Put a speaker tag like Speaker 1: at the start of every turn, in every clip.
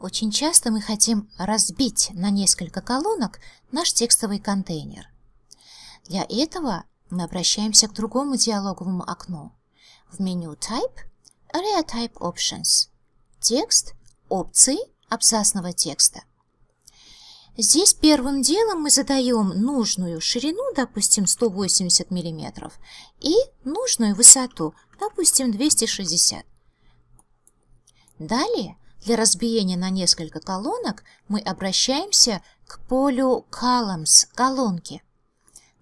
Speaker 1: Очень часто мы хотим разбить на несколько колонок наш текстовый контейнер. Для этого мы обращаемся к другому диалоговому окну. В меню Type – Area Type Options. Текст – опции абзацного текста. Здесь первым делом мы задаем нужную ширину, допустим, 180 мм, и нужную высоту, допустим, 260 Далее – для разбиения на несколько колонок мы обращаемся к полю columns – колонки.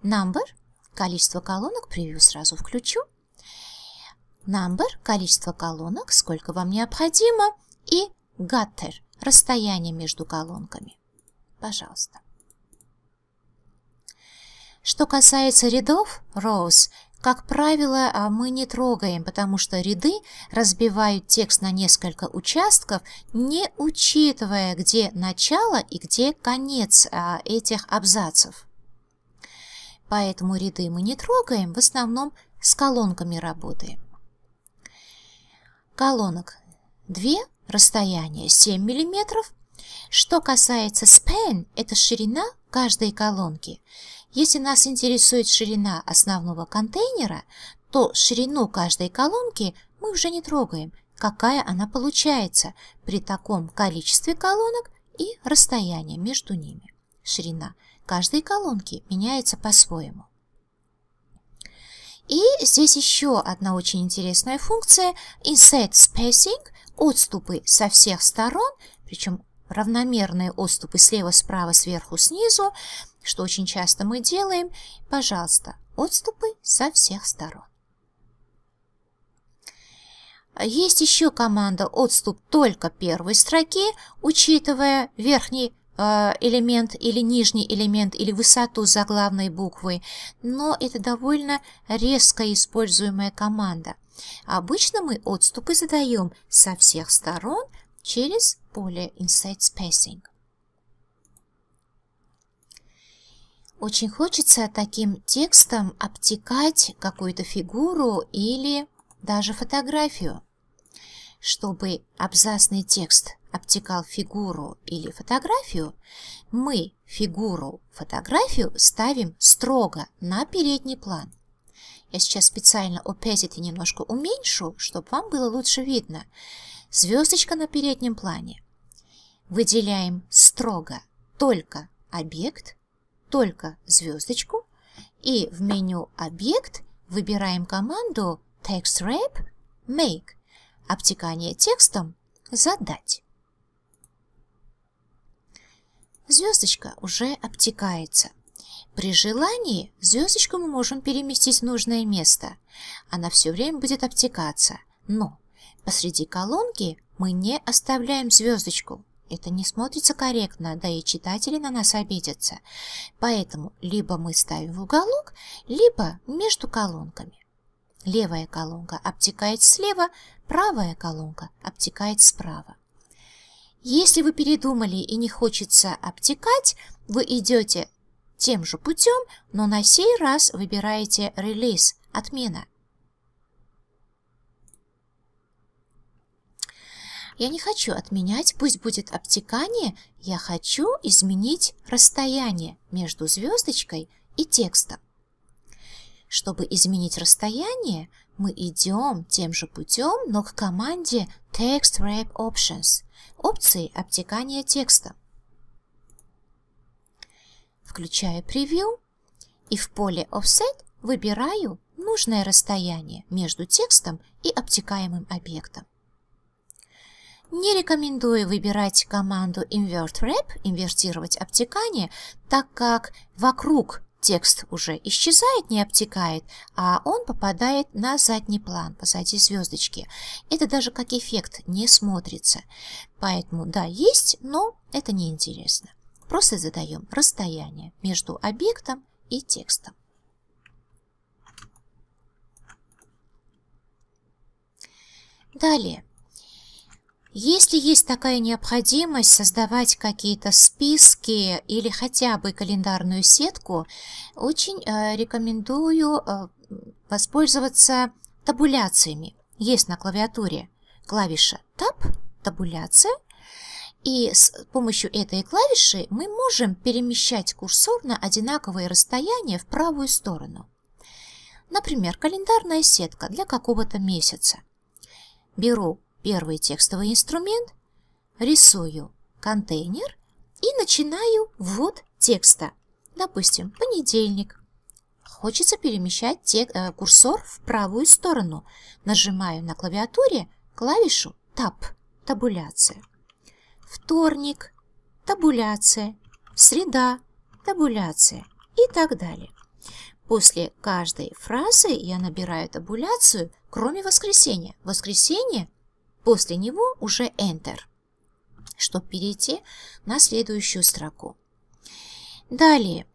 Speaker 1: Number – количество колонок, превью сразу включу. Number – количество колонок, сколько вам необходимо. И gutter – расстояние между колонками. Пожалуйста. Что касается рядов, rows, как правило, а, мы не трогаем, потому что ряды разбивают текст на несколько участков, не учитывая, где начало и где конец а, этих абзацев. Поэтому ряды мы не трогаем, в основном с колонками работаем. Колонок 2, расстояние 7 мм. Что касается span, это ширина каждой колонки. Если нас интересует ширина основного контейнера, то ширину каждой колонки мы уже не трогаем, какая она получается при таком количестве колонок и расстоянии между ними. Ширина каждой колонки меняется по-своему. И здесь еще одна очень интересная функция – Inset Spacing – отступы со всех сторон, причем равномерные отступы слева, справа, сверху, снизу, что очень часто мы делаем. Пожалуйста, отступы со всех сторон. Есть еще команда «Отступ только первой строки», учитывая верхний э, элемент или нижний элемент или высоту заглавной буквы, но это довольно резко используемая команда. Обычно мы отступы задаем со всех сторон через поле Inside Spacing. Очень хочется таким текстом обтекать какую-то фигуру или даже фотографию. Чтобы абзацный текст обтекал фигуру или фотографию, мы фигуру, фотографию ставим строго на передний план. Я сейчас специально opacity немножко уменьшу, чтобы вам было лучше видно звездочка на переднем плане. Выделяем строго только объект, только звездочку и в меню «Объект» выбираем команду Text Wrap Make – обтекание текстом «Задать». Звездочка уже обтекается. При желании звездочку мы можем переместить в нужное место. Она все время будет обтекаться, но Посреди колонки мы не оставляем звездочку. Это не смотрится корректно, да и читатели на нас обидятся. Поэтому либо мы ставим в уголок, либо между колонками. Левая колонка обтекает слева, правая колонка обтекает справа. Если вы передумали и не хочется обтекать, вы идете тем же путем, но на сей раз выбираете релиз «Отмена». Я не хочу отменять, пусть будет обтекание, я хочу изменить расстояние между звездочкой и текстом. Чтобы изменить расстояние, мы идем тем же путем, но к команде Text Wrap Options, опции обтекания текста. Включаю превью и в поле Offset выбираю нужное расстояние между текстом и обтекаемым объектом. Не рекомендую выбирать команду Invert Wrap, инвертировать обтекание, так как вокруг текст уже исчезает, не обтекает, а он попадает на задний план, позади звездочки. Это даже как эффект не смотрится. Поэтому да, есть, но это неинтересно. Просто задаем расстояние между объектом и текстом. Далее если есть такая необходимость создавать какие-то списки или хотя бы календарную сетку, очень э, рекомендую э, воспользоваться табуляциями. Есть на клавиатуре клавиша Tab, табуляция, и с помощью этой клавиши мы можем перемещать курсор на одинаковые расстояния в правую сторону. Например, календарная сетка для какого-то месяца. Беру первый текстовый инструмент, рисую контейнер и начинаю ввод текста. Допустим, понедельник. Хочется перемещать тек, э, курсор в правую сторону. Нажимаю на клавиатуре клавишу Tab – табуляция. Вторник – табуляция. Среда – табуляция. И так далее. После каждой фразы я набираю табуляцию, кроме воскресенья. Воскресенье После него уже Enter, чтобы перейти на следующую строку. Далее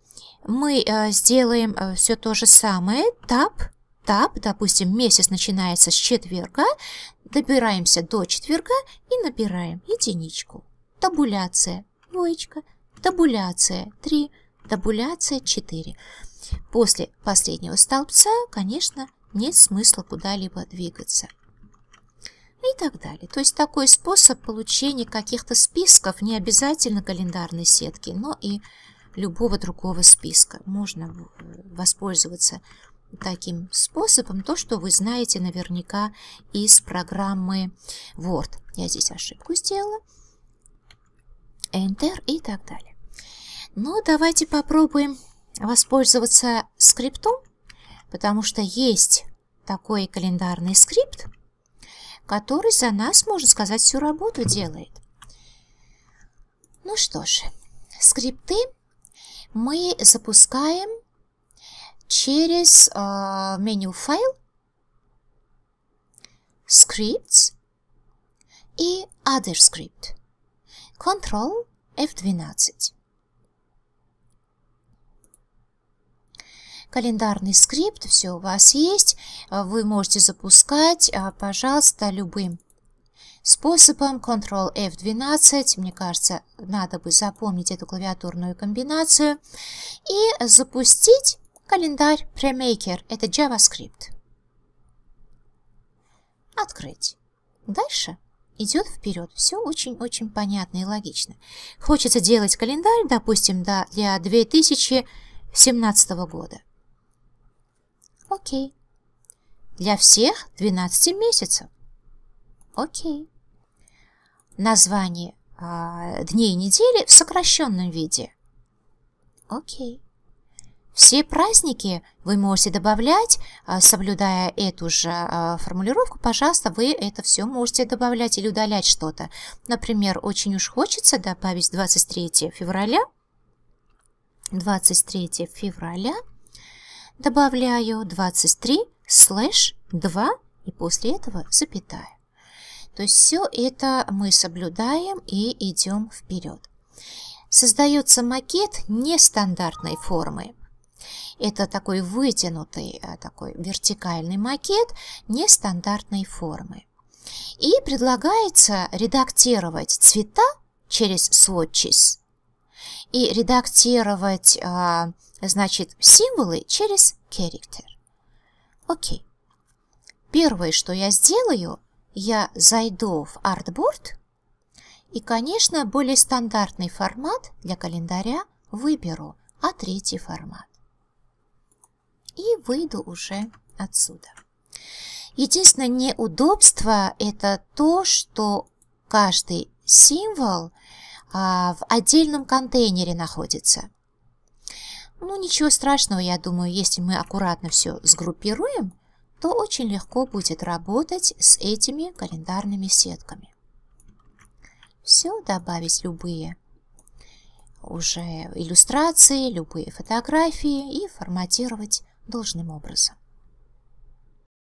Speaker 1: мы э, сделаем э, все то же самое. Tab, Tab, допустим, месяц начинается с четверга. Добираемся до четверга и набираем единичку. Табуляция, двоечка, табуляция, три, табуляция, четыре. После последнего столбца, конечно, нет смысла куда-либо двигаться и так далее. То есть такой способ получения каких-то списков, не обязательно календарной сетки, но и любого другого списка. Можно э, воспользоваться таким способом, то, что вы знаете наверняка из программы Word. Я здесь ошибку сделала. Enter и так далее. Но ну, давайте попробуем воспользоваться скриптом, потому что есть такой календарный скрипт, который за нас, можно сказать, всю работу делает. Ну что ж, скрипты мы запускаем через э, меню файл, scripts и other script. Ctrl F12. календарный скрипт, все у вас есть, а, вы можете запускать, а, пожалуйста, любым способом. Ctrl F12, мне кажется, надо бы запомнить эту клавиатурную комбинацию. И запустить календарь Premaker, это JavaScript. Открыть. Дальше идет вперед. Все очень-очень понятно и логично. Хочется делать календарь, допустим, да, для 2017 года. Окей. Для всех 12 месяцев. Окей. Название э, дней и недели в сокращенном виде. Окей. Все праздники вы можете добавлять, а, соблюдая эту же а, формулировку, пожалуйста, вы это все можете добавлять или удалять что-то. Например, очень уж хочется добавить 23 февраля. 23 февраля добавляю 23 слэш 2 и после этого запятая. То есть все это мы соблюдаем и идем вперед. Создается макет нестандартной формы. Это такой вытянутый, а, такой вертикальный макет нестандартной формы. И предлагается редактировать цвета через swatches и редактировать а, Значит, символы через character. Окей. Первое, что я сделаю, я зайду в артборд и, конечно, более стандартный формат для календаря выберу, а третий формат. И выйду уже отсюда. Единственное неудобство – это то, что каждый символ а, в отдельном контейнере находится – ну, ничего страшного, я думаю, если мы аккуратно все сгруппируем, то очень легко будет работать с этими календарными сетками. Все, добавить любые уже иллюстрации, любые фотографии и форматировать должным образом.